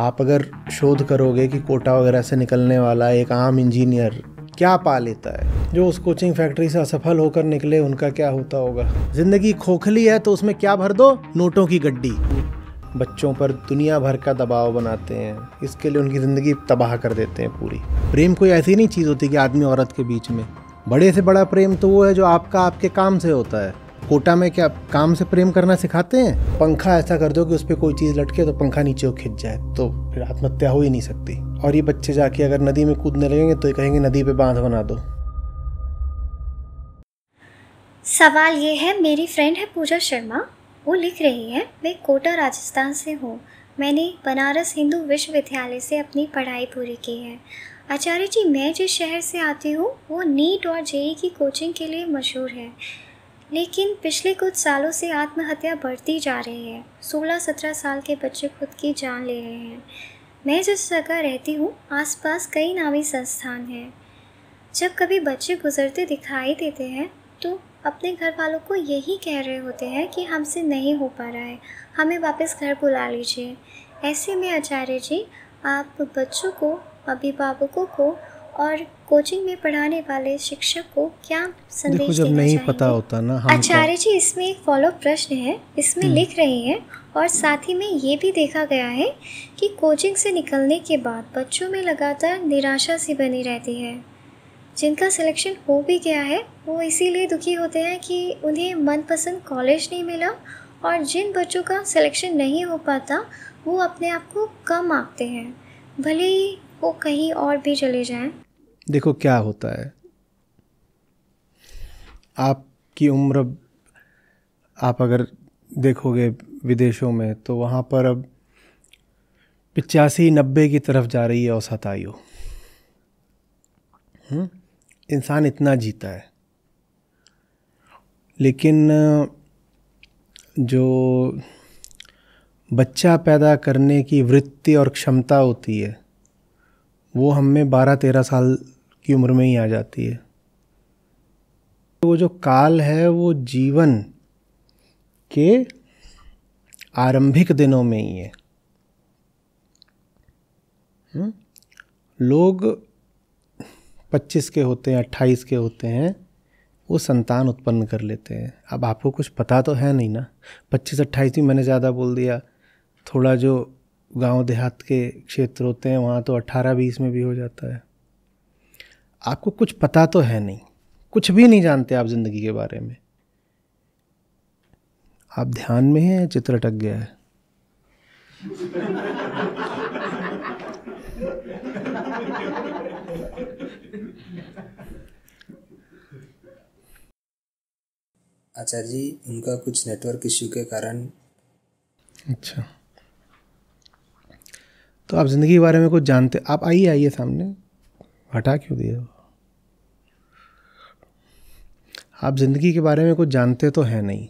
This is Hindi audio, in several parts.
आप अगर शोध करोगे कि कोटा वगैरह से निकलने वाला एक आम इंजीनियर क्या पा लेता है जो उस कोचिंग फैक्ट्री से असफल होकर निकले उनका क्या होता होगा जिंदगी खोखली है तो उसमें क्या भर दो नोटों की गड्डी बच्चों पर दुनिया भर का दबाव बनाते हैं इसके लिए उनकी ज़िंदगी तबाह कर देते हैं पूरी प्रेम कोई ऐसी नहीं चीज़ होती कि आदमी औरत के बीच में बड़े से बड़ा प्रेम तो वो है जो आपका आपके काम से होता है कोटा में क्या काम से प्रेम करना सिखाते हैं पंखा ऐसा कर दो कि उस पर कोई चीज़ लटके तो पंखा नीचे को खिंच जाए तो फिर आत्महत्या हो ही नहीं सकती और ये बच्चे जाके अगर नदी में कूदने लगेंगे तो ये कहेंगे नदी पे बांध बना दो सवाल ये है मेरी फ्रेंड है पूजा शर्मा वो लिख रही है मैं कोटा राजस्थान से हूँ मैंने बनारस हिंदू विश्वविद्यालय से अपनी पढ़ाई पूरी की है आचार्य जी मैं जिस शहर से आती हूँ वो नीट और जेई की कोचिंग के लिए मशहूर है लेकिन पिछले कुछ सालों से आत्महत्या बढ़ती जा रही है 16-17 साल के बच्चे खुद की जान ले रहे हैं मैं जिस जगह रहती हूँ आसपास कई नामी संस्थान हैं जब कभी बच्चे गुजरते दिखाई देते हैं तो अपने घर वालों को यही कह रहे होते हैं कि हमसे नहीं हो पा रहा है हमें वापस घर बुला लीजिए ऐसे में आचार्य जी आप बच्चों को अभिभावकों को और कोचिंग में पढ़ाने वाले शिक्षक को क्या संदेश जब नहीं चाहिए? पता होता ना हम अच्छा, तो- आचार्य जी इसमें एक फॉलो प्रश्न है इसमें हम्म। लिख रहे हैं और साथ ही में ये भी देखा गया है कि कोचिंग से निकलने के बाद बच्चों में लगातार निराशा सी बनी रहती है जिनका सिलेक्शन हो भी गया है वो इसीलिए दुखी होते हैं कि उन्हें मनपसंद कॉलेज नहीं मिला और जिन बच्चों का सिलेक्शन नहीं हो पाता वो अपने आप को कम आँखते हैं भले ही वो कहीं और भी चले जाएं देखो क्या होता है आपकी उम्र आप अगर देखोगे विदेशों में तो वहाँ पर अब पिचासी नब्बे की तरफ जा रही है औसत आयु हम्म? इंसान इतना जीता है लेकिन जो बच्चा पैदा करने की वृत्ति और क्षमता होती है वो हमें बारह तेरह साल की उम्र में ही आ जाती है वो जो काल है वो जीवन के आरंभिक दिनों में ही है हम्म? लोग 25 के होते हैं 28 के होते हैं वो संतान उत्पन्न कर लेते हैं अब आपको कुछ पता तो है नहीं ना 25 28 भी मैंने ज़्यादा बोल दिया थोड़ा जो गांव देहात के क्षेत्र होते हैं वहाँ तो 18 बीस में भी हो जाता है आपको कुछ पता तो है नहीं कुछ भी नहीं जानते आप ज़िंदगी के बारे में आप ध्यान में हैं चित्र अटक गया है आचार्य जी उनका कुछ नेटवर्क इश्यू के कारण अच्छा तो आप ज़िंदगी के बारे में कुछ जानते आप आइए आइए सामने हटा क्यों दिया आप ज़िंदगी के बारे में कुछ जानते तो हैं नहीं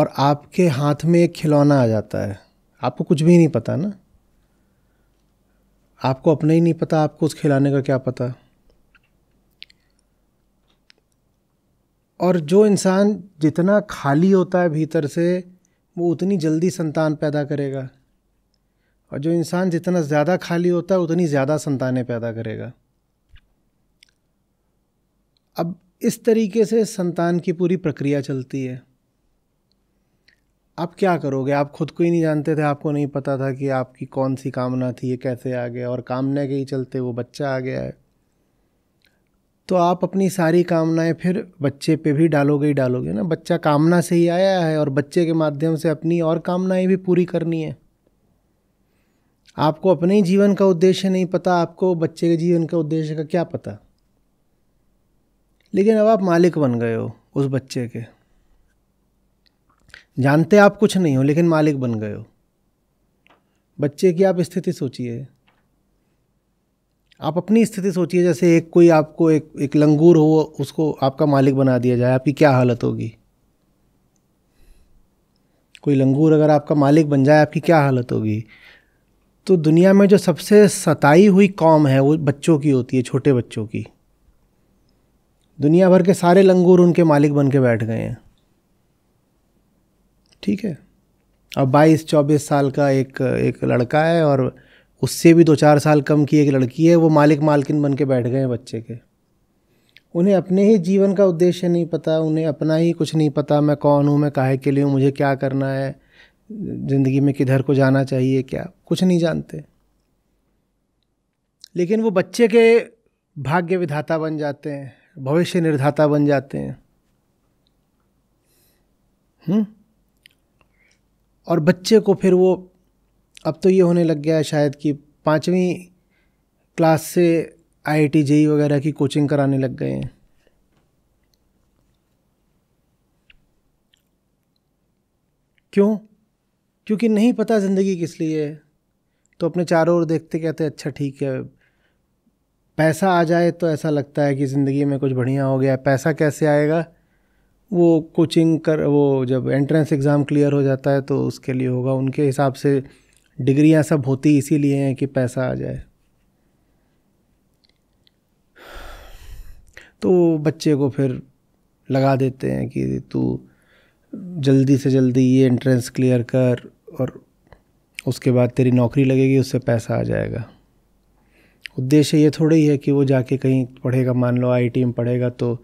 और आपके हाथ में एक खिलौना आ जाता है आपको कुछ भी नहीं पता ना आपको अपना ही नहीं पता आपको उस खिलाने का क्या पता और जो इंसान जितना खाली होता है भीतर से वो उतनी जल्दी संतान पैदा करेगा और जो इंसान जितना ज़्यादा खाली होता है उतनी ज़्यादा संतानें पैदा करेगा अब इस तरीके से संतान की पूरी प्रक्रिया चलती है आप क्या करोगे आप खुद को ही नहीं जानते थे आपको नहीं पता था कि आपकी कौन सी कामना थी ये कैसे आ गया और कामना के ही चलते वो बच्चा आ गया है तो आप अपनी सारी कामनाएं फिर बच्चे पे भी डालोगे ही डालोगे ना बच्चा कामना से ही आया है और बच्चे के माध्यम से अपनी और कामनाएं भी पूरी करनी है आपको अपने ही जीवन का उद्देश्य नहीं पता आपको बच्चे के जीवन का उद्देश्य का क्या पता लेकिन अब आप मालिक बन गए हो उस बच्चे के जानते आप कुछ नहीं हो लेकिन मालिक बन गए हो बच्चे की आप स्थिति सोचिए आप अपनी स्थिति सोचिए जैसे एक कोई आपको एक एक लंगूर हो उसको आपका मालिक बना दिया जाए आपकी क्या हालत होगी कोई लंगूर अगर आपका मालिक बन जाए आपकी क्या हालत होगी तो दुनिया में जो सबसे सताई हुई कौम है वो बच्चों की होती है छोटे बच्चों की दुनिया भर के सारे लंगूर उनके मालिक बन के बैठ गए हैं ठीक है अब 22-24 साल का एक एक लड़का है और उससे भी दो चार साल कम की एक लड़की है वो मालिक मालकिन बन के बैठ गए हैं बच्चे के उन्हें अपने ही जीवन का उद्देश्य नहीं पता उन्हें अपना ही कुछ नहीं पता मैं कौन हूँ मैं काहे के लिए हूँ मुझे क्या करना है ज़िंदगी में किधर को जाना चाहिए क्या कुछ नहीं जानते लेकिन वो बच्चे के भाग्य विधाता बन जाते हैं भविष्य निर्धाता बन जाते हैं हुँ? हम्म? और बच्चे को फिर वो अब तो ये होने लग गया है शायद कि पाँचवीं क्लास से आई आई टी जेई वगैरह की कोचिंग कराने लग गए हैं क्यों क्योंकि नहीं पता ज़िंदगी किस लिए है तो अपने चारों ओर देखते कहते अच्छा ठीक है पैसा आ जाए तो ऐसा लगता है कि ज़िंदगी में कुछ बढ़िया हो गया पैसा कैसे आएगा वो कोचिंग कर वो जब एंट्रेंस एग्ज़ाम क्लियर हो जाता है तो उसके लिए होगा उनके हिसाब से डिग्रियाँ सब होती इसीलिए हैं कि पैसा आ जाए तो बच्चे को फिर लगा देते हैं कि तू जल्दी से जल्दी ये एंट्रेंस क्लियर कर और उसके बाद तेरी नौकरी लगेगी उससे पैसा आ जाएगा उद्देश्य ये थोड़ा ही है कि वो जाके कहीं पढ़ेगा मान लो आई में पढ़ेगा तो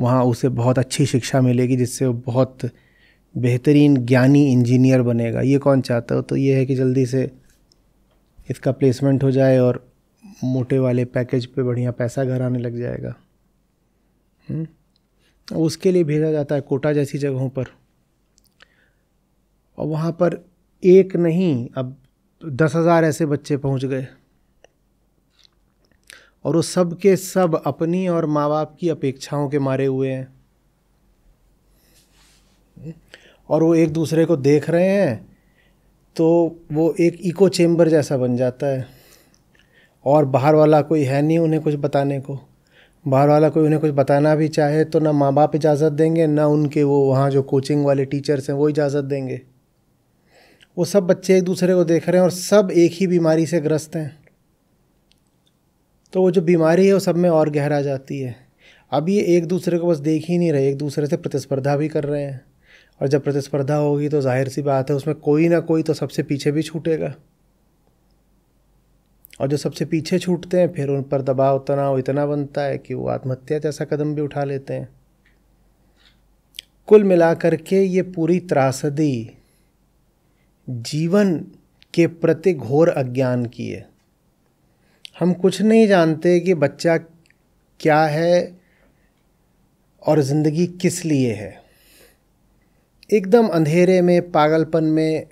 वहाँ उसे बहुत अच्छी शिक्षा मिलेगी जिससे वो बहुत बेहतरीन ज्ञानी इंजीनियर बनेगा ये कौन चाहता हो तो ये है कि जल्दी से इसका प्लेसमेंट हो जाए और मोटे वाले पैकेज पे बढ़िया पैसा घर आने लग जाएगा हुँ? हम्म? उसके लिए भेजा जाता है कोटा जैसी जगहों पर और वहाँ पर एक नहीं अब दस हज़ार ऐसे बच्चे पहुंच गए और वो सब के सब अपनी और माँ बाप की अपेक्षाओं के मारे हुए हैं और वो एक दूसरे को देख रहे हैं तो वो एक इको चेम्बर जैसा बन जाता है और बाहर वाला कोई है नहीं उन्हें कुछ बताने को बाहर वाला कोई उन्हें कुछ बताना भी चाहे तो ना माँ बाप इजाज़त देंगे ना उनके वो वहाँ जो कोचिंग वाले टीचर्स हैं वो इजाज़त देंगे वो सब बच्चे एक दूसरे को देख रहे हैं और सब एक ही बीमारी से ग्रस्त हैं तो वो जो बीमारी है वो सब में और गहरा जाती है अब ये एक दूसरे को बस देख ही नहीं रहे एक दूसरे से प्रतिस्पर्धा भी कर रहे हैं और जब प्रतिस्पर्धा होगी तो जाहिर सी बात है उसमें कोई ना कोई तो सबसे पीछे भी छूटेगा और जो सबसे पीछे छूटते हैं फिर उन पर दबाव तनाव इतना बनता है कि वो आत्महत्या जैसा कदम भी उठा लेते हैं कुल मिलाकर के ये पूरी त्रासदी जीवन के प्रति घोर अज्ञान की है हम कुछ नहीं जानते कि बच्चा क्या है और ज़िंदगी किस लिए है एकदम अंधेरे में पागलपन में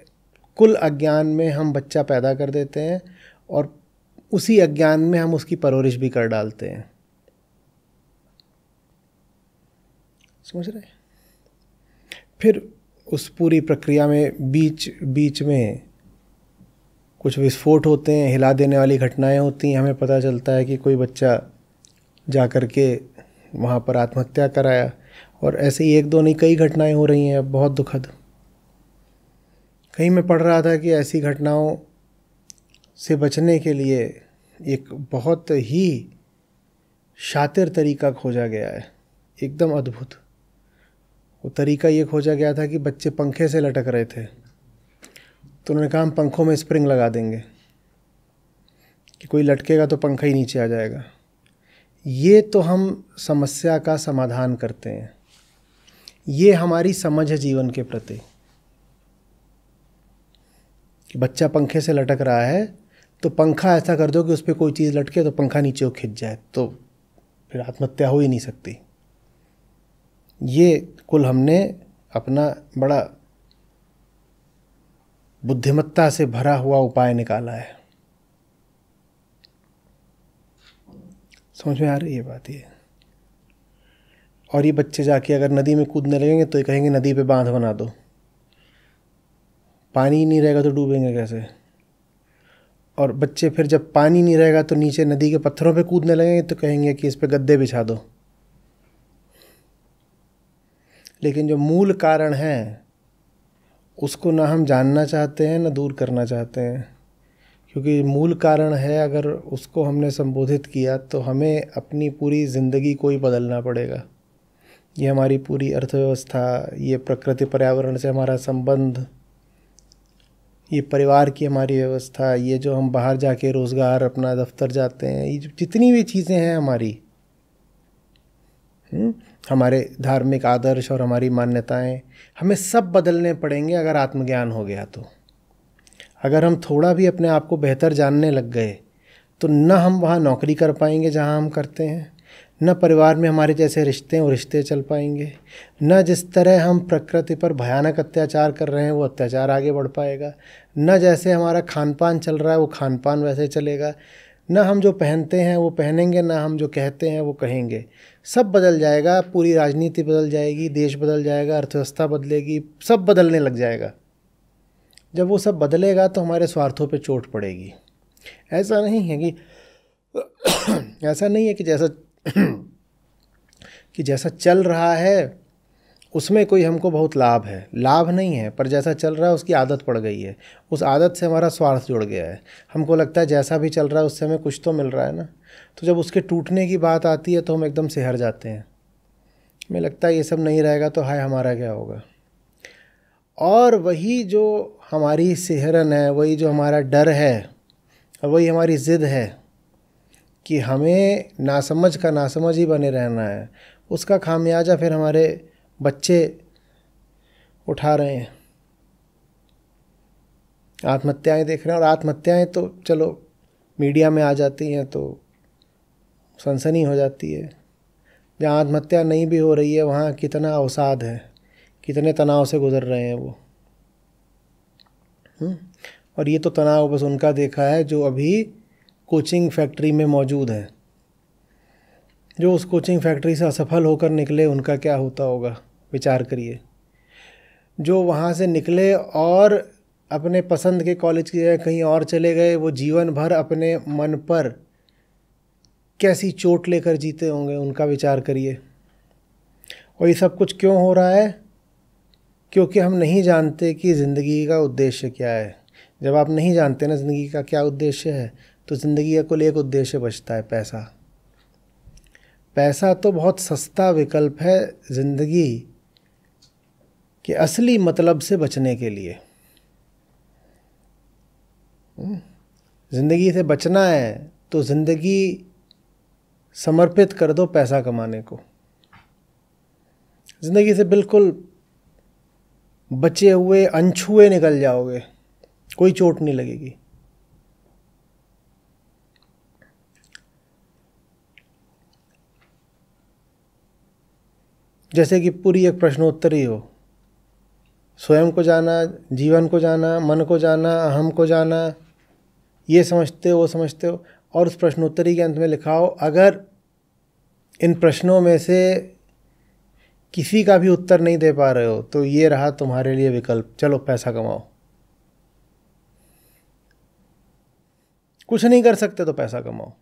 कुल अज्ञान में हम बच्चा पैदा कर देते हैं और उसी अज्ञान में हम उसकी परवरिश भी कर डालते हैं समझ रहे हैं फिर उस पूरी प्रक्रिया में बीच बीच में कुछ विस्फोट होते हैं हिला देने वाली घटनाएं होती हैं हमें पता चलता है कि कोई बच्चा जा कर के वहाँ पर आत्महत्या कराया और ऐसे ही एक दो नहीं कई घटनाएं हो रही हैं बहुत दुखद कहीं मैं पढ़ रहा था कि ऐसी घटनाओं से बचने के लिए एक बहुत ही शातिर तरीका खोजा गया है एकदम अद्भुत वो तरीका ये खोजा गया था कि बच्चे पंखे से लटक रहे थे तो उन्होंने कहा हम पंखों में स्प्रिंग लगा देंगे कि कोई लटकेगा तो पंखा ही नीचे आ जाएगा ये तो हम समस्या का समाधान करते हैं ये हमारी समझ है जीवन के प्रति कि बच्चा पंखे से लटक रहा है तो पंखा ऐसा कर दो कि उस पर कोई चीज़ लटके तो पंखा नीचे खिंच जाए तो फिर आत्महत्या हो ही नहीं सकती ये कुल हमने अपना बड़ा बुद्धिमत्ता से भरा हुआ उपाय निकाला है समझ में आ रही है बात ये और ये बच्चे जाके अगर नदी में कूदने लगेंगे तो ये कहेंगे नदी पे बांध बना दो पानी नहीं रहेगा तो डूबेंगे कैसे और बच्चे फिर जब पानी नहीं रहेगा तो नीचे नदी के पत्थरों पे कूदने लगेंगे तो कहेंगे कि इस पर गद्दे बिछा दो लेकिन जो मूल कारण हैं उसको ना हम जानना चाहते हैं ना दूर करना चाहते हैं क्योंकि मूल कारण है अगर उसको हमने संबोधित किया तो हमें अपनी पूरी ज़िंदगी को ही बदलना पड़ेगा ये हमारी पूरी अर्थव्यवस्था ये प्रकृति पर्यावरण से हमारा संबंध ये परिवार की हमारी व्यवस्था ये जो हम बाहर जाके रोज़गार अपना दफ्तर जाते हैं ये जितनी भी चीज़ें हैं हमारी हुँ? हम्म, हमारे धार्मिक आदर्श और हमारी मान्यताएं हमें सब बदलने पड़ेंगे अगर आत्मज्ञान हो गया तो अगर हम थोड़ा भी अपने आप को बेहतर जानने लग गए तो न हम वहाँ नौकरी कर पाएंगे जहाँ हम करते हैं न परिवार में हमारे जैसे रिश्ते और रिश्ते चल पाएंगे न जिस तरह हम प्रकृति पर भयानक अत्याचार कर रहे हैं वो अत्याचार आगे बढ़ पाएगा न जैसे हमारा खान पान चल रहा है वो खान पान वैसे चलेगा ना हम जो पहनते हैं वो पहनेंगे ना हम जो कहते हैं वो कहेंगे सब बदल जाएगा पूरी राजनीति बदल जाएगी देश बदल जाएगा अर्थव्यवस्था बदलेगी सब बदलने लग जाएगा जब वो सब बदलेगा तो हमारे स्वार्थों पे चोट पड़ेगी ऐसा नहीं है कि ऐसा नहीं है कि जैसा कि जैसा चल रहा है उसमें कोई हमको बहुत लाभ है लाभ नहीं है पर जैसा चल रहा है उसकी आदत पड़ गई है उस आदत से हमारा स्वार्थ जुड़ गया है हमको लगता है जैसा भी चल रहा है उससे हमें कुछ तो मिल रहा है ना तो जब उसके टूटने की बात आती है तो हम एकदम सेहर जाते हैं हमें लगता है ये सब नहीं रहेगा तो हाय हमारा क्या होगा और वही जो हमारी सेहरन है वही जो हमारा डर है और वही हमारी ज़िद है कि हमें नासमझ का नासमझ ही बने रहना है उसका खामियाजा फिर हमारे बच्चे उठा रहे हैं आत्महत्याएं देख रहे हैं और आत्महत्याएं तो चलो मीडिया में आ जाती हैं तो सनसनी हो जाती है जहाँ आत्महत्या नहीं भी हो रही है वहाँ कितना अवसाद है कितने तनाव से गुजर रहे हैं वो हुँ? हम्म, और ये तो तनाव बस उनका देखा है जो अभी कोचिंग फैक्ट्री में मौजूद हैं जो उस कोचिंग फैक्ट्री से असफल होकर निकले उनका क्या होता होगा विचार करिए जो वहाँ से निकले और अपने पसंद के कॉलेज की जगह कहीं और चले गए वो जीवन भर अपने मन पर कैसी चोट लेकर जीते होंगे उनका विचार करिए और ये सब कुछ क्यों हो रहा है क्योंकि हम नहीं जानते कि ज़िंदगी का उद्देश्य क्या है जब आप नहीं जानते ना ज़िंदगी का क्या उद्देश्य है तो ज़िंदगी का कुल एक उद्देश्य बचता है पैसा पैसा तो बहुत सस्ता विकल्प है ज़िंदगी के असली मतलब से बचने के लिए हम्म। ज़िंदगी से बचना है तो ज़िंदगी समर्पित कर दो पैसा कमाने को ज़िंदगी से बिल्कुल बचे हुए अनछुए निकल जाओगे कोई चोट नहीं लगेगी जैसे कि पूरी एक प्रश्नोत्तरी हो स्वयं को जाना जीवन को जाना मन को जाना अहम को जाना ये समझते हो वो समझते हो और उस प्रश्नोत्तरी के अंत में लिखा हो अगर इन प्रश्नों में से किसी का भी उत्तर नहीं दे पा रहे हो तो ये रहा तुम्हारे लिए विकल्प चलो पैसा कमाओ कुछ नहीं कर सकते तो पैसा कमाओ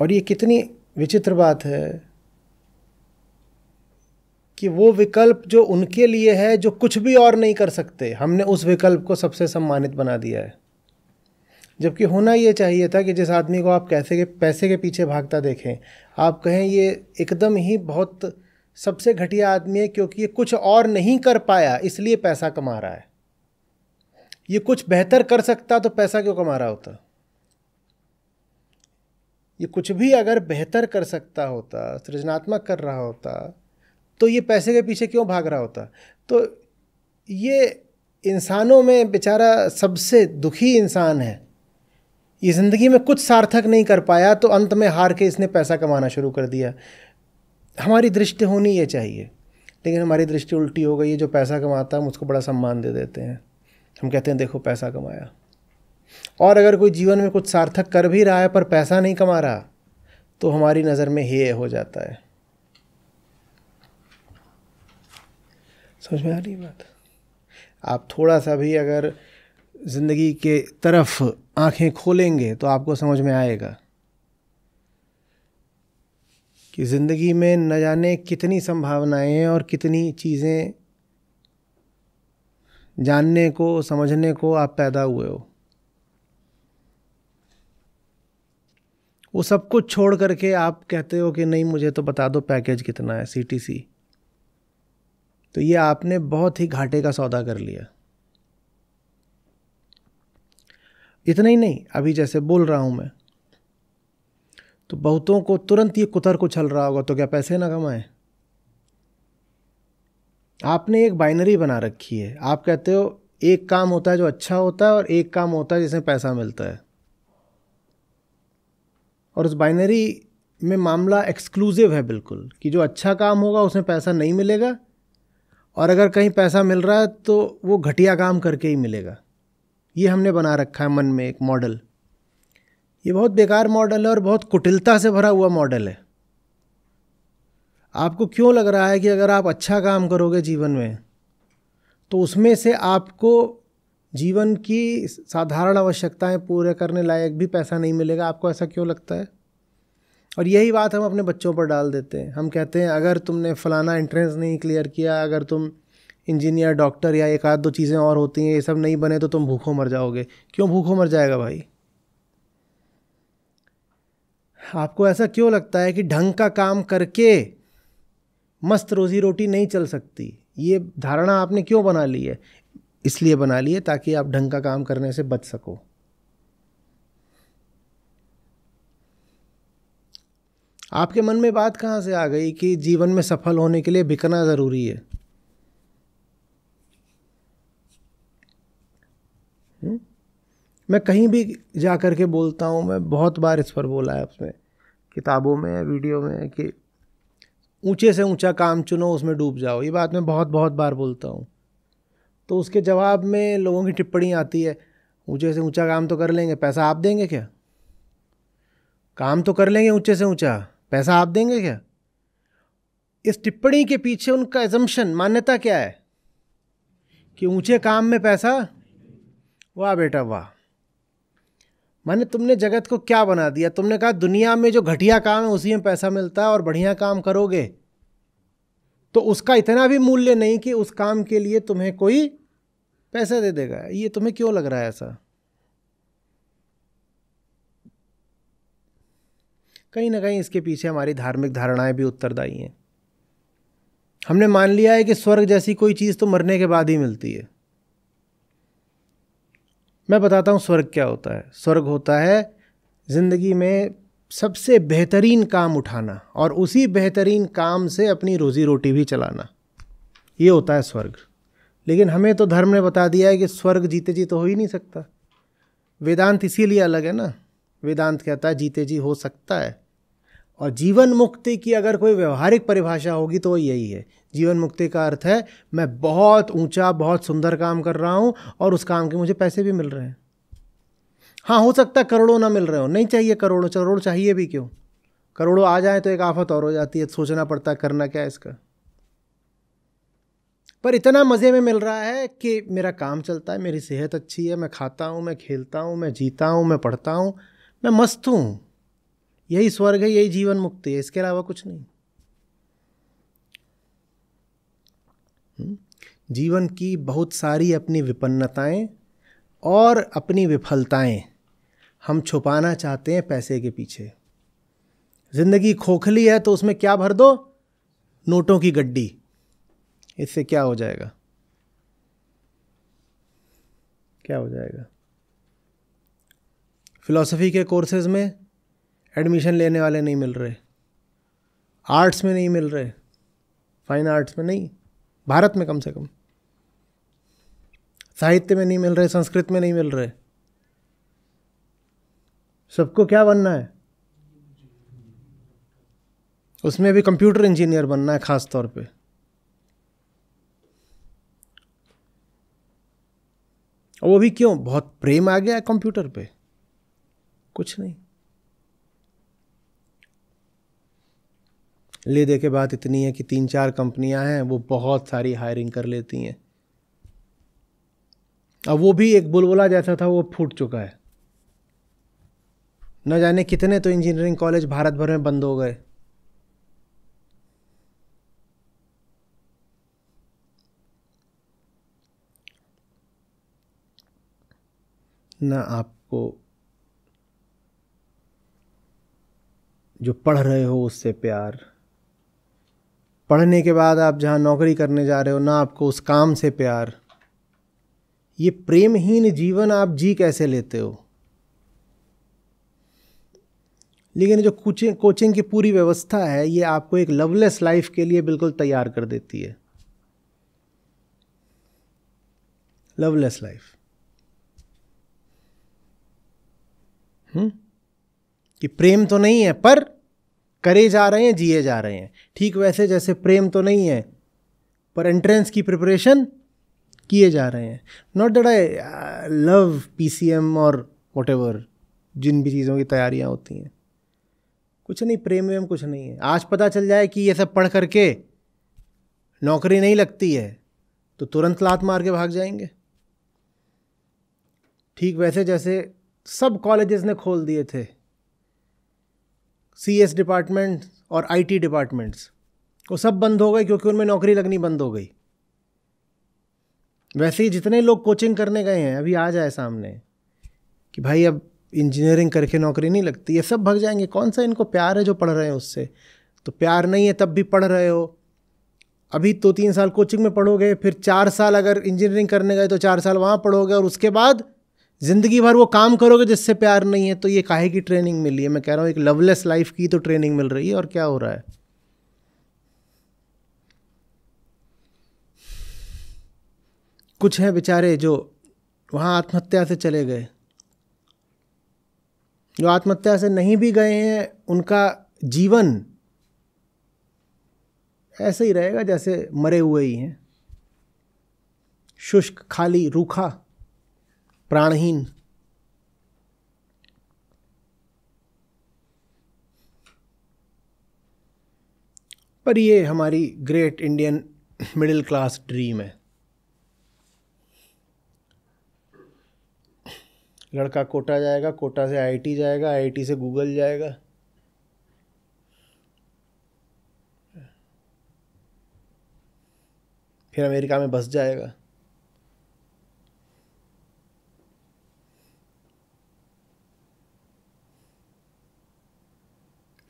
और ये कितनी विचित्र बात है कि वो विकल्प जो उनके लिए है जो कुछ भी और नहीं कर सकते हमने उस विकल्प को सबसे सम्मानित बना दिया है जबकि होना ये चाहिए था कि जिस आदमी को आप कैसे के पैसे के पीछे भागता देखें आप कहें ये एकदम ही बहुत सबसे घटिया आदमी है क्योंकि ये कुछ और नहीं कर पाया इसलिए पैसा कमा रहा है ये कुछ बेहतर कर सकता तो पैसा क्यों कमा रहा होता ये कुछ भी अगर बेहतर कर सकता होता सृजनात्मक कर रहा होता तो ये पैसे के पीछे क्यों भाग रहा होता तो ये इंसानों में बेचारा सबसे दुखी इंसान है ये ज़िंदगी में कुछ सार्थक नहीं कर पाया तो अंत में हार के इसने पैसा कमाना शुरू कर दिया हमारी दृष्टि होनी ये चाहिए लेकिन हमारी दृष्टि उल्टी हो गई है जो पैसा कमाता है हम उसको बड़ा सम्मान दे देते हैं हम कहते हैं देखो पैसा कमाया और अगर कोई जीवन में कुछ सार्थक कर भी रहा है पर पैसा नहीं कमा रहा तो हमारी नज़र में हे हो जाता है समझ में आ रही बात आप थोड़ा सा भी अगर ज़िंदगी के तरफ आंखें खोलेंगे तो आपको समझ में आएगा कि ज़िंदगी में न जाने कितनी संभावनाएं हैं और कितनी चीज़ें जानने को समझने को आप पैदा हुए हो वो सब कुछ छोड़ करके आप कहते हो कि नहीं मुझे तो बता दो पैकेज कितना है सी टी सी तो ये आपने बहुत ही घाटे का सौदा कर लिया इतना ही नहीं अभी जैसे बोल रहा हूँ मैं तो बहुतों को तुरंत ये कुतर को चल रहा होगा तो क्या पैसे ना कमाएं आपने एक बाइनरी बना रखी है आप कहते हो एक काम होता है जो अच्छा होता है और एक काम होता है जिसमें पैसा मिलता है और उस बाइनरी में मामला एक्सक्लूसिव है बिल्कुल कि जो अच्छा काम होगा उसमें पैसा नहीं मिलेगा और अगर कहीं पैसा मिल रहा है तो वो घटिया काम करके ही मिलेगा ये हमने बना रखा है मन में एक मॉडल ये बहुत बेकार मॉडल है और बहुत कुटिलता से भरा हुआ मॉडल है आपको क्यों लग रहा है कि अगर आप अच्छा काम करोगे जीवन में तो उसमें से आपको जीवन की साधारण आवश्यकताएं पूरे करने लायक भी पैसा नहीं मिलेगा आपको ऐसा क्यों लगता है और यही बात हम अपने बच्चों पर डाल देते हैं हम कहते हैं अगर तुमने फ़लाना एंट्रेंस नहीं क्लियर किया अगर तुम इंजीनियर डॉक्टर या एक आध दो चीज़ें और होती हैं ये सब नहीं बने तो तुम भूखों मर जाओगे क्यों भूखों मर जाएगा भाई आपको ऐसा क्यों लगता है कि ढंग का काम करके मस्त रोज़ी रोटी नहीं चल सकती ये धारणा आपने क्यों बना ली है इसलिए बना ली है ताकि आप ढंग का काम करने से बच सको आपके मन में बात कहाँ से आ गई कि जीवन में सफल होने के लिए बिकना ज़रूरी है मैं कहीं भी जा कर के बोलता हूँ मैं बहुत बार इस पर बोला है उसमें किताबों में वीडियो में कि ऊंचे से ऊंचा काम चुनो उसमें डूब जाओ ये बात मैं बहुत बहुत बार बोलता हूँ तो उसके जवाब में लोगों की टिप्पणी आती है ऊंचे से ऊंचा काम तो कर लेंगे पैसा आप देंगे क्या काम तो कर लेंगे ऊंचे से ऊंचा पैसा आप देंगे क्या इस टिप्पणी के पीछे उनका एजम्पन मान्यता क्या है कि ऊंचे काम में पैसा वाह बेटा वाह माने तुमने जगत को क्या बना दिया तुमने कहा दुनिया में जो घटिया काम है उसी में पैसा मिलता है और बढ़िया काम करोगे तो उसका इतना भी मूल्य नहीं कि उस काम के लिए तुम्हें कोई पैसा दे देगा ये तुम्हें क्यों लग रहा है ऐसा कहीं ना कहीं इसके पीछे हमारी धार्मिक धारणाएं भी उत्तरदायी हैं हमने मान लिया है कि स्वर्ग जैसी कोई चीज़ तो मरने के बाद ही मिलती है मैं बताता हूँ स्वर्ग क्या होता है स्वर्ग होता है ज़िंदगी में सबसे बेहतरीन काम उठाना और उसी बेहतरीन काम से अपनी रोज़ी रोटी भी चलाना ये होता है स्वर्ग लेकिन हमें तो धर्म ने बता दिया है कि स्वर्ग जीते जी तो हो ही नहीं सकता वेदांत इसीलिए अलग है ना वेदांत कहता है जीते जी हो सकता है और जीवन मुक्ति की अगर कोई व्यवहारिक परिभाषा होगी तो वो यही है जीवन मुक्ति का अर्थ है मैं बहुत ऊंचा बहुत सुंदर काम कर रहा हूँ और उस काम के मुझे पैसे भी मिल रहे हैं हाँ हो सकता है करोड़ों ना मिल रहे हो नहीं चाहिए करोड़ों करोड़ चाहिए भी क्यों करोड़ों आ जाए तो एक आफत और हो जाती है सोचना पड़ता है करना क्या है इसका पर इतना मज़े में मिल रहा है कि मेरा काम चलता है मेरी सेहत अच्छी है मैं खाता हूँ मैं खेलता हूँ मैं जीता हूँ मैं पढ़ता हूँ मैं मस्त हूँ यही स्वर्ग है यही जीवन मुक्ति है इसके अलावा कुछ नहीं हम्म? जीवन की बहुत सारी अपनी विपन्नताएं और अपनी विफलताएं हम छुपाना चाहते हैं पैसे के पीछे ज़िंदगी खोखली है तो उसमें क्या भर दो नोटों की गड्डी इससे क्या हो जाएगा क्या हो जाएगा फिलॉसफी के कोर्सेज में एडमिशन लेने वाले नहीं मिल रहे आर्ट्स में नहीं मिल रहे फाइन आर्ट्स में नहीं भारत में कम से कम साहित्य में नहीं मिल रहे संस्कृत में नहीं मिल रहे सबको क्या बनना है उसमें भी कंप्यूटर इंजीनियर बनना है ख़ास तौर पे और वो भी क्यों बहुत प्रेम आ गया है कंप्यूटर पे कुछ नहीं ले दे के बात इतनी है कि तीन चार कंपनियां हैं वो बहुत सारी हायरिंग कर लेती हैं अब वो भी एक बुलबुला जैसा था वो फूट चुका है न जाने कितने तो इंजीनियरिंग कॉलेज भारत भर में बंद हो गए ना आपको जो पढ़ रहे हो उससे प्यार पढ़ने के बाद आप जहाँ नौकरी करने जा रहे हो ना आपको उस काम से प्यार ये प्रेमहीन जीवन आप जी कैसे लेते हो लेकिन जो कोचिंग कोचिंग की पूरी व्यवस्था है ये आपको एक लवलेस लाइफ के लिए बिल्कुल तैयार कर देती है लवलेस लाइफ हम्म? कि प्रेम तो नहीं है पर करे जा रहे हैं जिए जा रहे हैं ठीक वैसे जैसे प्रेम तो नहीं है पर एंट्रेंस की प्रिपरेशन किए जा रहे हैं not that I love P C M और वट जिन भी चीज़ों की तैयारियाँ होती हैं कुछ नहीं प्रेम वेम कुछ नहीं है आज पता चल जाए कि ये सब पढ़ करके नौकरी नहीं लगती है तो तुरंत लात मार के भाग जाएंगे ठीक वैसे जैसे सब कॉलेजेस ने खोल दिए थे सी एस डिपार्टमेंट और आई टी डिपार्टमेंट्स वो सब बंद हो गए क्योंकि उनमें नौकरी लगनी बंद हो गई वैसे ही जितने लोग कोचिंग करने गए हैं अभी आ जाए सामने कि भाई अब इंजीनियरिंग करके नौकरी नहीं लगती ये सब भग जाएंगे कौन सा इनको प्यार है जो पढ़ रहे हैं उससे तो प्यार नहीं है तब भी पढ़ रहे हो अभी तो तीन साल कोचिंग में पढ़ोगे फिर चार साल अगर इंजीनियरिंग करने गए तो चार साल वहाँ पढ़ोगे और उसके बाद ज़िंदगी भर वो काम करोगे जिससे प्यार नहीं है तो ये काहे की ट्रेनिंग मिली है मैं कह रहा हूँ एक लवलेस लाइफ की तो ट्रेनिंग मिल रही है और क्या हो रहा है कुछ हैं बेचारे जो वहाँ आत्महत्या से चले गए जो आत्महत्या से नहीं भी गए हैं उनका जीवन ऐसे ही रहेगा जैसे मरे हुए ही हैं शुष्क खाली रूखा प्राणहीन पर ये हमारी great Indian middle class dream है लड़का कोटा जाएगा कोटा से आईटी जाएगा आईटी से गूगल जाएगा फिर अमेरिका में बस जाएगा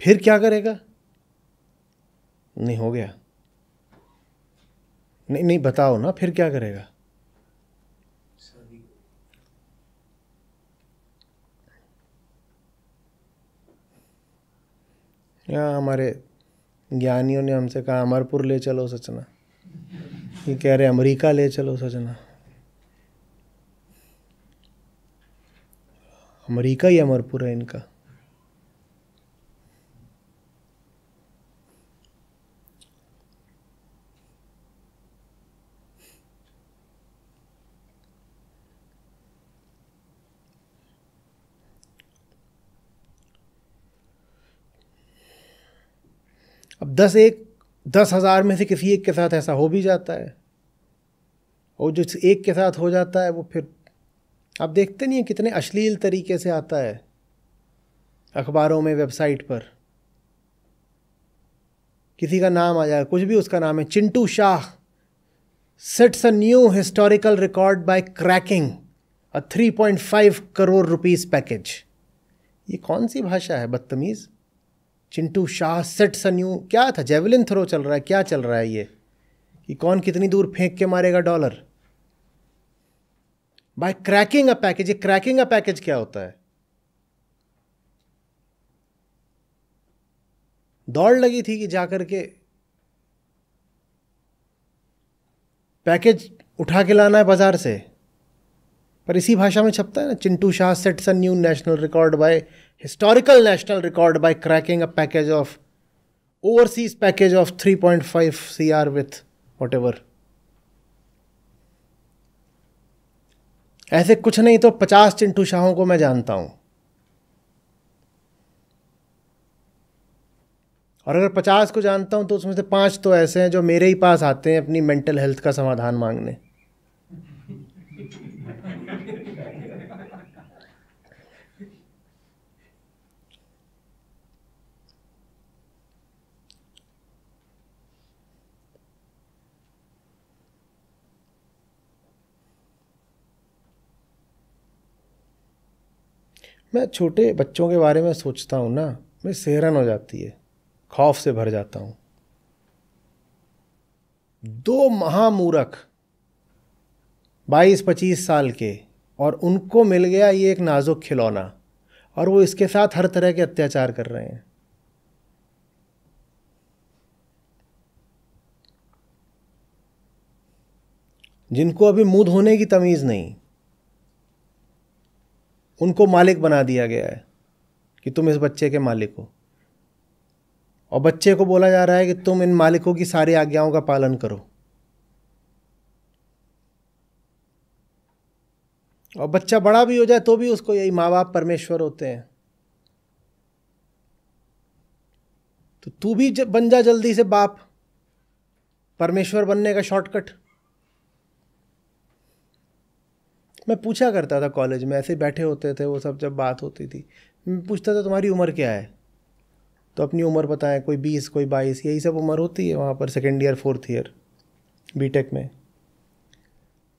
फिर क्या करेगा नहीं हो गया नहीं नहीं बताओ ना फिर क्या करेगा यहाँ हमारे ज्ञानियों ने हमसे कहा अमरपुर ले चलो सचना ये कह रहे अमेरिका ले चलो सचना अमेरिका ही अमरपुर है इनका अब दस एक दस हज़ार में से किसी एक के साथ ऐसा हो भी जाता है और जो एक के साथ हो जाता है वो फिर आप देखते नहीं हैं कितने अश्लील तरीके से आता है अखबारों में वेबसाइट पर किसी का नाम आ जाए कुछ भी उसका नाम है Chintu Shah sets a new historical record by cracking a five crore rupees package ये कौन सी भाषा है बदतमीज़ चिंटू शाह सेट सन्यू क्या था जेवलिन थ्रो चल रहा है क्या चल रहा है ये कि कौन कितनी दूर फेंक के मारेगा dollar by cracking a package ये क्रैकिंग अ पैकेज क्या होता है दौड़ लगी थी कि जाकर के पैकेज उठा के लाना है बाजार से पर इसी भाषा में छपता है ना Chintu Shah sets a new national record by historical national record by cracking a package of overseas package of 3.5 R with whatever ऐसे कुछ नहीं तो पचास चिंटू शाहों को मैं जानता हूं और अगर पचास को जानता हूं तो उसमें से पांच तो ऐसे हैं जो मेरे ही पास आते हैं अपनी मेंटल हेल्थ का समाधान मांगने मैं छोटे बच्चों के बारे में सोचता हूँ ना मैं सेहरन हो जाती है खौफ से भर जाता हूँ दो महामूरख बाईस पच्चीस साल के और उनको मिल गया ये एक नाजुक खिलौना और वो इसके साथ हर तरह के अत्याचार कर रहे हैं जिनको अभी मुंह धोने की तमीज़ नहीं उनको मालिक बना दिया गया है कि तुम इस बच्चे के मालिक हो और बच्चे को बोला जा रहा है कि तुम इन मालिकों की सारी आज्ञाओं का पालन करो और बच्चा बड़ा भी हो जाए तो भी उसको यही माँ बाप परमेश्वर होते हैं तो तू भी बन जा जल्दी से बाप परमेश्वर बनने का शॉर्टकट मैं पूछा करता था कॉलेज में ऐसे बैठे होते थे वो सब जब बात होती थी मैं पूछता था तुम्हारी उम्र क्या है तो अपनी उम्र बताएं कोई बीस कोई बाईस यही सब उम्र होती है वहाँ पर second year fourth year B में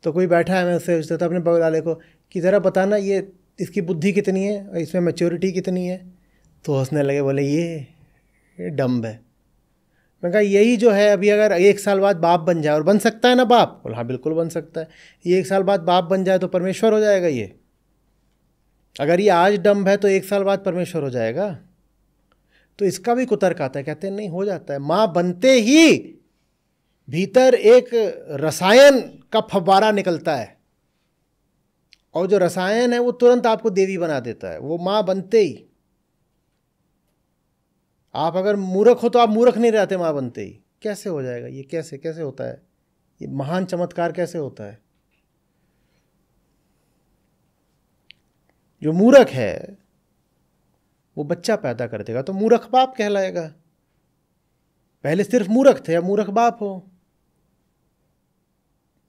तो कोई बैठा है मैं उससे पूछता था अपने बगल वाले को कि ज़रा बताना ये इसकी बुद्धि कितनी है इसमें मेच्योरिटी कितनी है तो हंसने लगे बोले ये, ये डम्ब है मैं कहा यही जो है अभी अगर एक साल बाद बाप बन जाए और बन सकता है ना बाप बोला हाँ बिल्कुल बन सकता है ये एक साल बाद बाप बन जाए तो परमेश्वर हो जाएगा ये अगर ये आज डम्ब है तो एक साल बाद परमेश्वर हो जाएगा तो इसका भी कुतर्क आता है कहते हैं नहीं हो जाता है माँ बनते ही भीतर एक रसायन का फवारा निकलता है और जो रसायन है वो तुरंत आपको देवी बना देता है वो माँ बनते ही आप अगर मूर्ख हो तो आप मूर्ख नहीं रहते माँ बनते ही कैसे हो जाएगा ये कैसे कैसे होता है ये महान चमत्कार कैसे होता है जो मूर्ख है वो बच्चा पैदा कर देगा तो मूर्ख बाप कहलाएगा पहले सिर्फ मूर्ख थे या मूर्ख बाप हो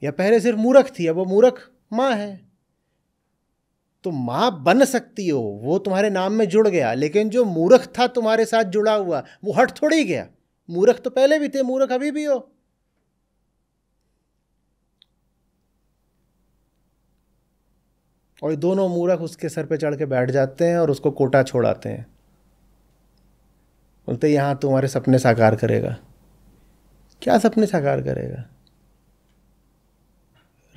या पहले सिर्फ मूर्ख थी अब वो मूर्ख माँ है तो माँ बन सकती हो वो तुम्हारे नाम में जुड़ गया लेकिन जो मूर्ख था तुम्हारे साथ जुड़ा हुआ वो हट थोड़ी गया मूर्ख तो पहले भी थे मूर्ख अभी भी हो और दोनों मूर्ख उसके सर पे चढ़ के बैठ जाते हैं और उसको कोटा छोड़ाते हैं बोलते यहां तुम्हारे सपने साकार करेगा क्या सपने साकार करेगा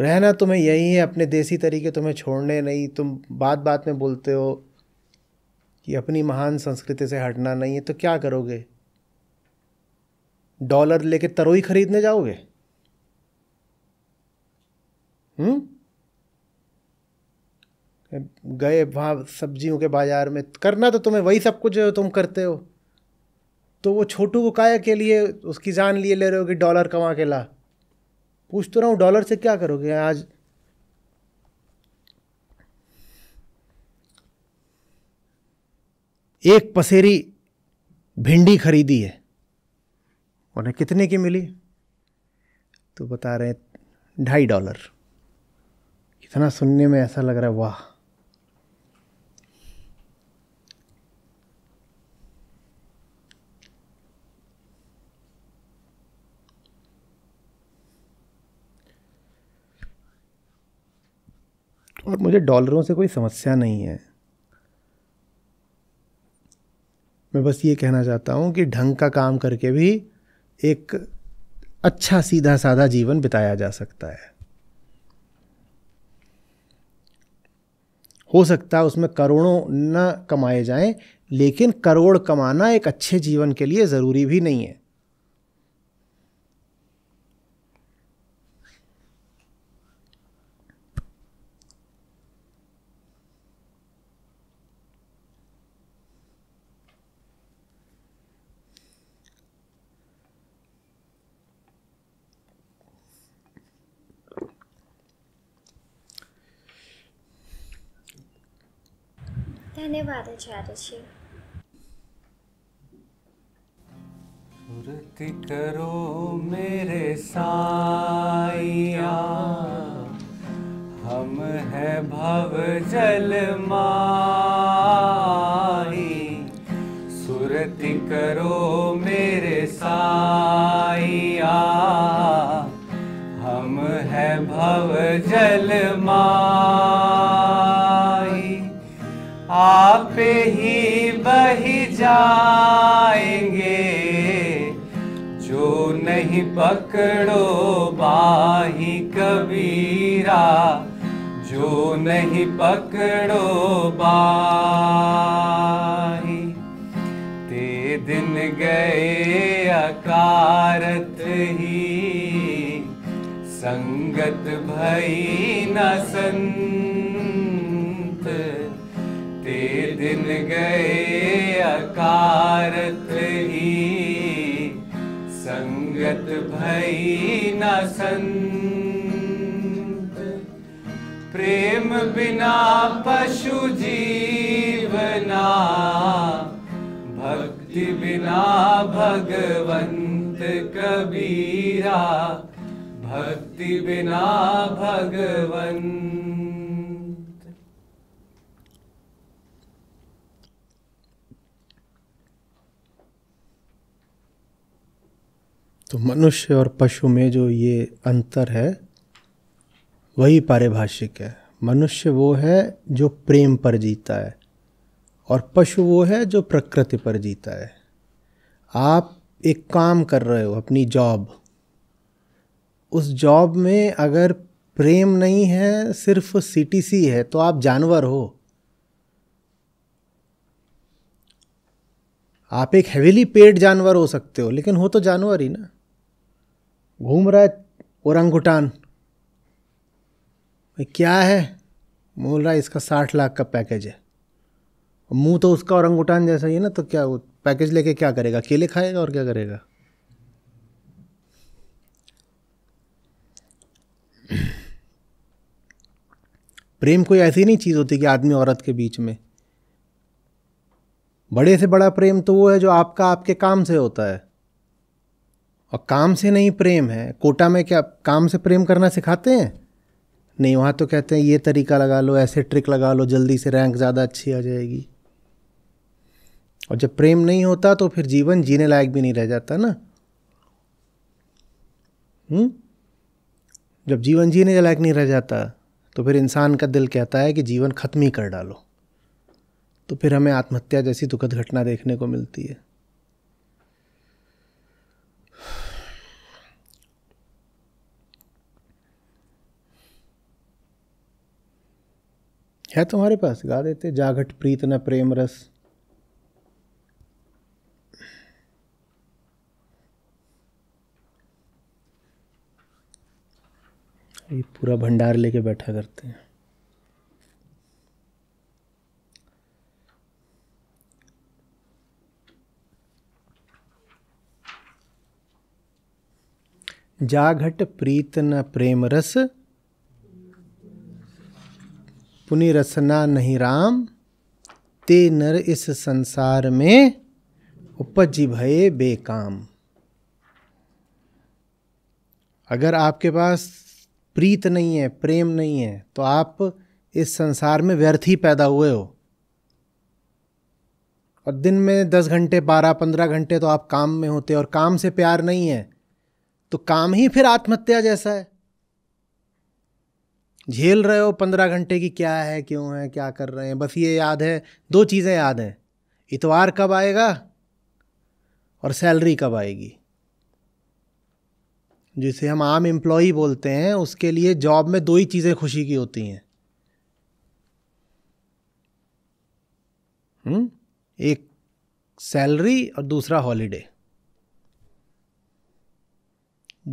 रहना तुम्हें यही है अपने देसी तरीके तुम्हें छोड़ने नहीं तुम बात बात में बोलते हो कि अपनी महान संस्कृति से हटना नहीं है तो क्या करोगे डॉलर लेके तरोई खरीदने जाओगे हम्म गए वहाँ सब्जियों के बाज़ार में करना तो तुम्हें वही सब कुछ तुम करते हो तो वो छोटू को काया के लिए उसकी जान लिए ले रहे हो कि डॉलर कमा के ला पूछ तो रहा हूँ डॉलर से क्या करोगे आज एक पसेरी भिंडी खरीदी है उन्हें कितने की मिली तो बता रहे ढाई डॉलर इतना सुनने में ऐसा लग रहा है वाह और मुझे डॉलरों से कोई समस्या नहीं है मैं बस ये कहना चाहता हूँ कि ढंग का काम करके भी एक अच्छा सीधा साधा जीवन बिताया जा सकता है हो सकता है उसमें करोड़ों न कमाए जाएं लेकिन करोड़ कमाना एक अच्छे जीवन के लिए ज़रूरी भी नहीं है धन्यवाद आचार्य जी पूर्ति करो मेरे साईया हम है भव जल माई सुरति करो मेरे साईया हम है भव जल माई ही बह जाएंगे जो नहीं पकड़ो बाही कबीरा जो नहीं पकड़ो बाही ते दिन गए अकारत ही संगत भई न संग गए अकारत ही संगत भई न संत प्रेम बिना पशु जीवना भक्ति बिना भगवंत कबीरा भक्ति बिना भगवंत तो मनुष्य और पशु में जो ये अंतर है वही पारिभाषिक है मनुष्य वो है जो प्रेम पर जीता है और पशु वो है जो प्रकृति पर जीता है आप एक काम कर रहे हो अपनी जॉब उस जॉब में अगर प्रेम नहीं है सिर्फ सीटीसी है तो आप जानवर हो आप एक हैवीली पेड जानवर हो सकते हो लेकिन हो तो जानवर ही ना घूम रहा है औरंगुटान क्या है बोल रहा है इसका साठ लाख का पैकेज है मुंह तो उसका औरंगुटान जैसा ही है ना तो क्या वो पैकेज लेके क्या करेगा केले खाएगा और क्या करेगा प्रेम कोई ऐसी नहीं चीज़ होती कि आदमी औरत के बीच में बड़े से बड़ा प्रेम तो वो है जो आपका आपके काम से होता है और काम से नहीं प्रेम है कोटा में क्या काम से प्रेम करना सिखाते हैं नहीं वहाँ तो कहते हैं ये तरीका लगा लो ऐसे ट्रिक लगा लो जल्दी से रैंक ज़्यादा अच्छी आ जाएगी और जब प्रेम नहीं होता तो फिर जीवन जीने लायक भी नहीं रह जाता ना हुँ? हम्म? जब जीवन जीने लायक नहीं रह जाता तो फिर इंसान का दिल कहता है कि जीवन ख़त्म ही कर डालो तो फिर हमें आत्महत्या जैसी दुखद घटना देखने को मिलती है है तुम्हारे पास गा देते जाघट प्रीत न प्रेम रस ये पूरा भंडार लेके बैठा करते हैं जाघट प्रीत न प्रेम रस पुनि रसना नहीं राम ते नर इस संसार में उपजी भये बेकाम अगर आपके पास प्रीत नहीं है प्रेम नहीं है तो आप इस संसार में व्यर्थ ही पैदा हुए हो और दिन में दस घंटे बारह पंद्रह घंटे तो आप काम में होते और काम से प्यार नहीं है तो काम ही फिर आत्महत्या जैसा है झेल रहे हो पंद्रह घंटे की क्या है क्यों है क्या कर रहे हैं बस ये याद है दो चीज़ें याद हैं इतवार कब आएगा और सैलरी कब आएगी जिसे हम आम एम्प्लॉय बोलते हैं उसके लिए जॉब में दो ही चीज़ें खुशी की होती हैं हम्म? एक सैलरी और दूसरा हॉलीडे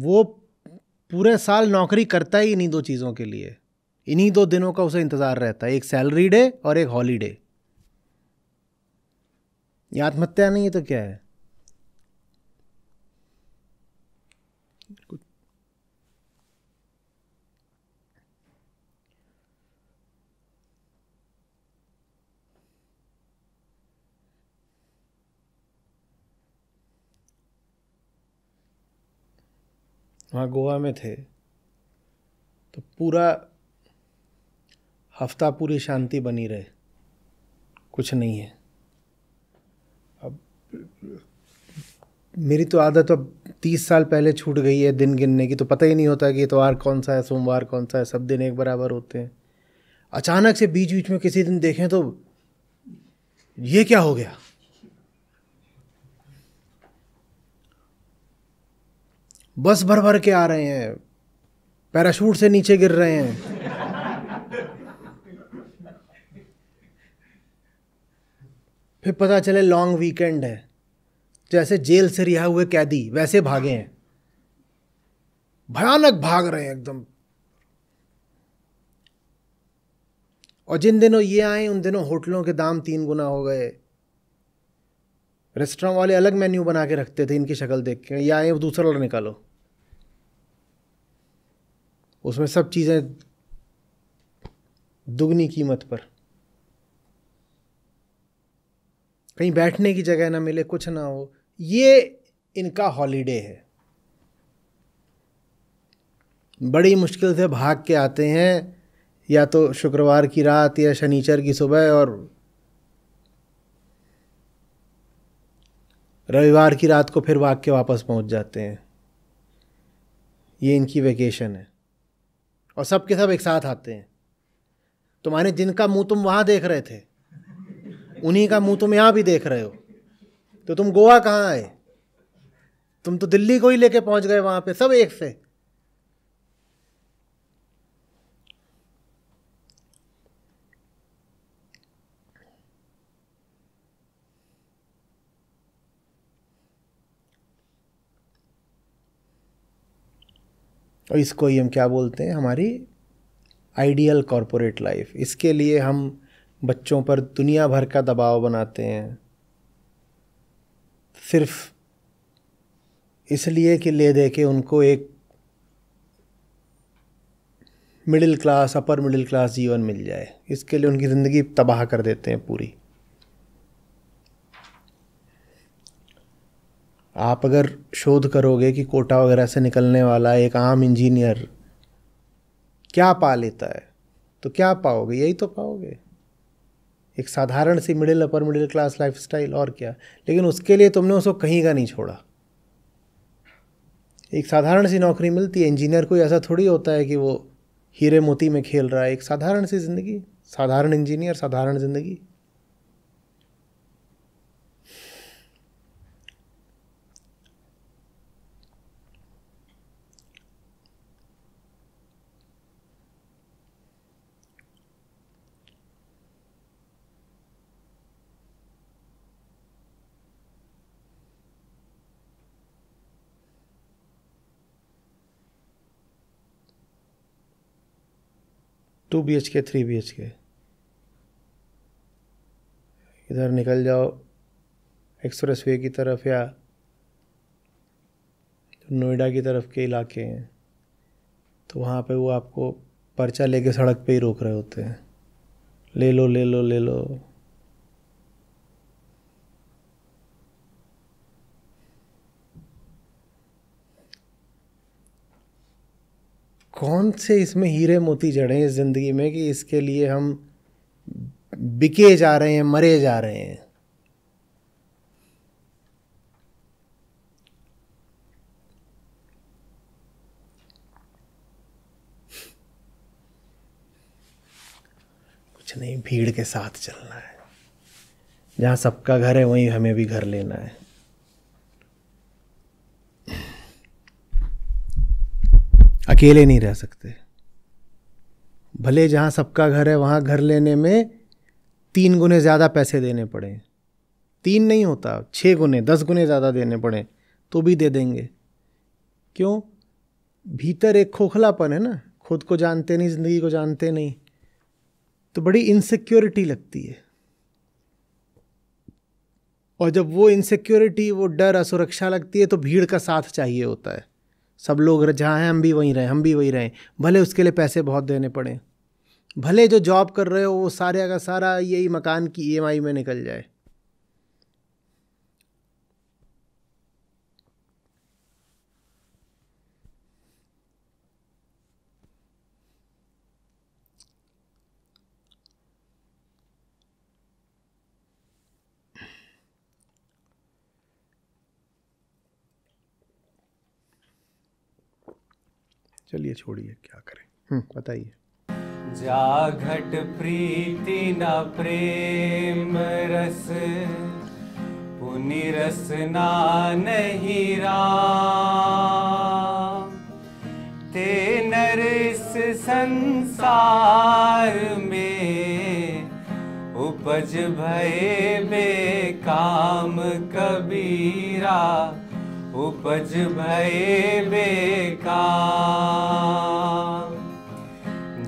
वो पूरे साल नौकरी करता ही नहीं दो चीज़ों के लिए इन्हीं दो दिनों का उसे इंतज़ार रहता है एक सैलरी डे और एक हॉलीडे आत्महत्या नहीं है तो क्या है वहाँ गोवा में थे तो पूरा हफ्ता पूरी शांति बनी रहे कुछ नहीं है अब मेरी तो आदत अब तीस साल पहले छूट गई है दिन गिनने की तो पता ही नहीं होता कि इतवार कौन सा है सोमवार कौन सा है सब दिन एक बराबर होते हैं अचानक से बीच बीच में किसी दिन देखें तो ये क्या हो गया बस भर भर के आ रहे हैं पैराशूट से नीचे गिर रहे हैं फिर पता चले लॉन्ग वीकेंड है जैसे जेल से रिहा हुए कैदी वैसे भागे हैं भयानक भाग रहे हैं एकदम और जिन दिनों ये आए उन दिनों होटलों के दाम तीन गुना हो गए रेस्टोरेंट वाले अलग मेन्यू बना के रखते थे इनकी शक्ल देख के या आए दूसरा वाला निकालो उसमें सब चीज़ें दुगनी कीमत पर कहीं बैठने की जगह ना मिले कुछ ना हो ये इनका हॉलीडे है बड़ी मुश्किल से भाग के आते हैं या तो शुक्रवार की रात या शनिचर की सुबह और रविवार की रात को फिर भाग के वापस पहुंच जाते हैं ये इनकी वेकेशन है और सब के सब एक साथ आते हैं तुम्हारे जिनका मुंह तुम वहाँ देख रहे थे उन्हीं का मुंह तुम यहां भी देख रहे हो तो तुम गोवा कहाँ आए तुम तो दिल्ली को ही लेके पहुंच गए वहां पे सब एक से और इसको ही हम क्या बोलते हैं हमारी आइडियल कॉरपोरेट लाइफ इसके लिए हम बच्चों पर दुनिया भर का दबाव बनाते हैं सिर्फ इसलिए कि ले दे के उनको एक middle class upper middle class जीवन मिल जाए इसके लिए उनकी ज़िंदगी तबाह कर देते हैं पूरी आप अगर शोध करोगे कि कोटा वगैरह से निकलने वाला एक आम इंजीनियर क्या पा लेता है तो क्या पाओगे यही तो पाओगे एक साधारण सी middle upper middle class life और क्या लेकिन उसके लिए तुमने उसको कहीं का नहीं छोड़ा एक साधारण सी नौकरी मिलती है इंजीनियर कोई ऐसा थोड़ी होता है कि वो हीरे मोती में खेल रहा है एक साधारण सी ज़िंदगी साधारण इंजीनियर साधारण ज़िंदगी two B H K three B H K इधर निकल जाओ एक्सप्रेस वे की तरफ या नोएडा की तरफ के इलाके हैं तो वहाँ पे वो आपको पर्चा लेके सड़क पे ही रोक रहे होते हैं ले लो ले लो ले लो कौन से इसमें हीरे मोती जड़े हैं इस ज़िंदगी में कि इसके लिए हम बिके जा रहे हैं मरे जा रहे हैं कुछ नहीं भीड़ के साथ चलना है जहाँ सबका घर है वहीं हमें भी घर लेना है अकेले नहीं रह सकते भले जहाँ सबका घर है वहाँ घर लेने में तीन गुने ज़्यादा पैसे देने पड़े तीन नहीं होता छः गुने दस गुने ज़्यादा देने पड़े तो भी दे देंगे क्यों भीतर एक खोखलापन है ना खुद को जानते नहीं ज़िंदगी को जानते नहीं तो बड़ी इनसिक्योरिटी लगती है और जब वो इनसिक्योरिटी वो डर असुरक्षा लगती है तो भीड़ का साथ चाहिए होता है सब लोग जहाँ हैं हम भी वहीं रहें हम भी वहीं रहें भले उसके लिए पैसे बहुत देने पड़ें भले जो जॉब कर रहे हो वो सारे का सारा यही मकान की ई e में निकल जाए चलिए छोड़िए क्या करें हम्म, बताइए जा घट प्रीति न प्रेम रस पुनि रसना नहीं राम ते नर इस संसार में उपज भय बे काम कबीरा उपज भये बेकार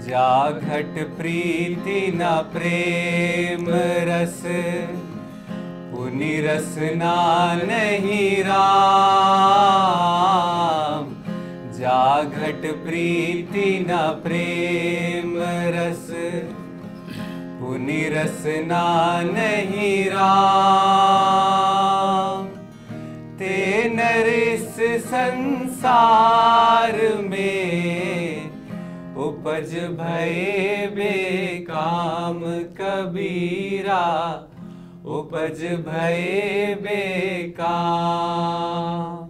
जा घट प्रीति न प्रेम रस पुनि रसना नहीं राम जा घट प्रीति न प्रेम रस पुनि रसना नहीं राम नर इस संसार में उपज भय बेकाम कबीरा उपज भय बेकाम